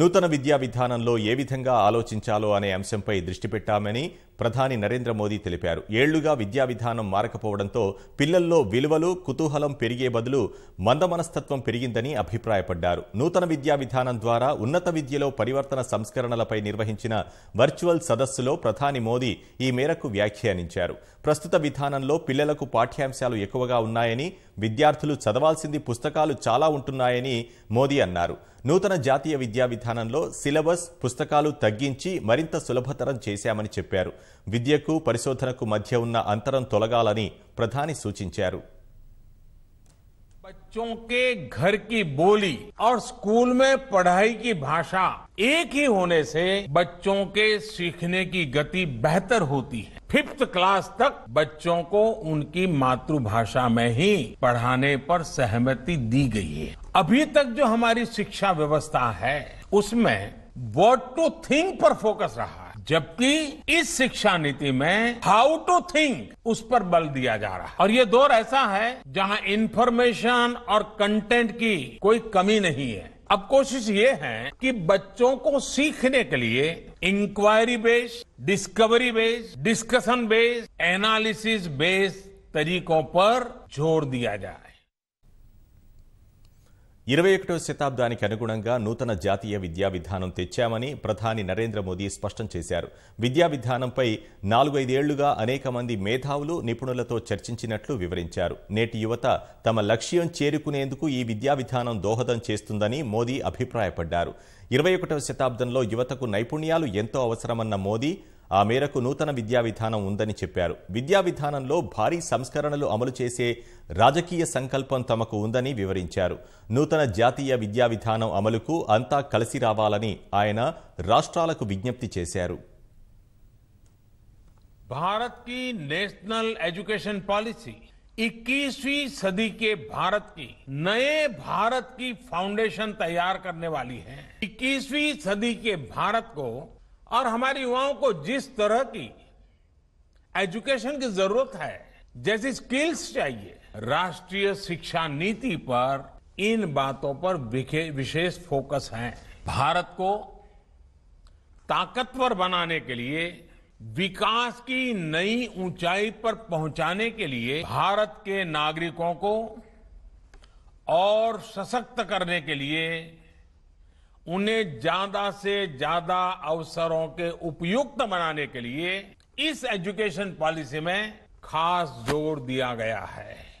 నూతన విద్యా విధానంలో ఏ విధంగా ఆలోచించాలో అనే అంశంపై దృష్టి పెట్టామని ప్రధాని నరేంద్ర మోదీ తెలిపారు ఏళ్లుగా విద్యా విధానం మారకపోవడంతో పిల్లల్లో విలువలు కుతూహలం పెరిగే బదులు మందమనస్తత్వం పెరిగిందని అభిప్రాయపడ్డారు నూతన విద్యా విధానం ద్వారా ఉన్నత విద్యలో పరివర్తన సంస్కరణలపై నిర్వహించిన వర్చువల్ సదస్సులో ప్రధాని మోదీ ఈ మేరకు వ్యాఖ్యానించారు ప్రస్తుత విధానంలో పిల్లలకు పాఠ్యాంశాలు ఎక్కువగా ఉన్నాయని విద్యార్థులు చదవాల్సింది పుస్తకాలు చాలా ఉంటున్నాయని మోదీ అన్నారు నూతన జాతీయ విద్యా విధానంలో సిలబస్ పుస్తకాలు తగ్గించి మరింత సులభతరం చేశామని చెప్పారు విద్యకు పరిశోధనకు मध्य उ अंतर तोल प्रधान సూచించారు बच्चों के घर की बोली और स्कूल में पढ़ाई की भाषा एक ही होने से बच्चों के सीखने की गति बेहतर होती है फिफ्थ क्लास तक बच्चों को उनकी मातृभाषा में ही पढ़ाने पर सहमति दी गई है अभी तक जो हमारी शिक्षा व्यवस्था है उसमें वॉट टू थिंक पर फोकस रहा है जबकि इस शिक्षा नीति में हाउ टू थिंक उस पर बल दिया जा रहा है और ये दौर ऐसा है जहां इन्फॉर्मेशन और कंटेंट की कोई कमी नहीं है अब कोशिश ये है कि बच्चों को सीखने के लिए inquiry based discovery based discussion based analysis based तरीकों पर जोर दिया जाए ఇరవై ఒకటో శతాబ్దానికి అనుగుణంగా నూతన జాతీయ విద్యా విధానం తెచ్చామని ప్రధాని నరేంద్ర మోదీ స్పష్టం చేశారు విద్యా విధానంపై నాలుగైదేళ్లుగా అనేక మంది మేధావులు నిపుణులతో చర్చించినట్లు వివరించారు నేటి యువత తమ లక్ష్యం చేరుకునేందుకు ఈ విద్యా విధానం దోహదం చేస్తుందని మోదీ అభిప్రాయపడ్డారు ఇరవై ఒకటవ శతాబ్దంలో యువతకు నైపుణ్యాలు ఎంతో అవసరమన్న మోదీ ఆ మేరకు నూతన విద్యా విధానం ఉందని చెప్పారు విద్యా విధానంలో భారీ సంస్కరణలు అమలు చేసే రాజకీయ సంకల్పం తమకు ఉందని వివరించారు నూతన జాతీయ విద్యా విధానం అమలుకు అంతా కలిసి రావాలని ఆయన రాష్ట్రాలకు విజ్ఞప్తి చేశారు भारत की नेशनल एजुकेशन पॉलिसी 21वीं सदी के भारत की नए भारत की फाउंडेशन तैयार करने वाली है 21वीं सदी के और हमारे युवाओं को जिस तरह की एजुकेशन की जरूरत है जैसी स्किल्स चाहिए राष्ट्रीय शिक्षा नीति पर इन बातों पर विशेष फोकस है भारत को ताकतवर बनाने के लिए विकास की नई ऊंचाई पर पहुंचाने के लिए भारत के नागरिकों को और सशक्त करने के लिए उन्हें ज्यादा से ज्यादा अवसरों के उपयुक्त बनाने के लिए इस एजुकेशन पॉलिसी में खास जोर दिया गया है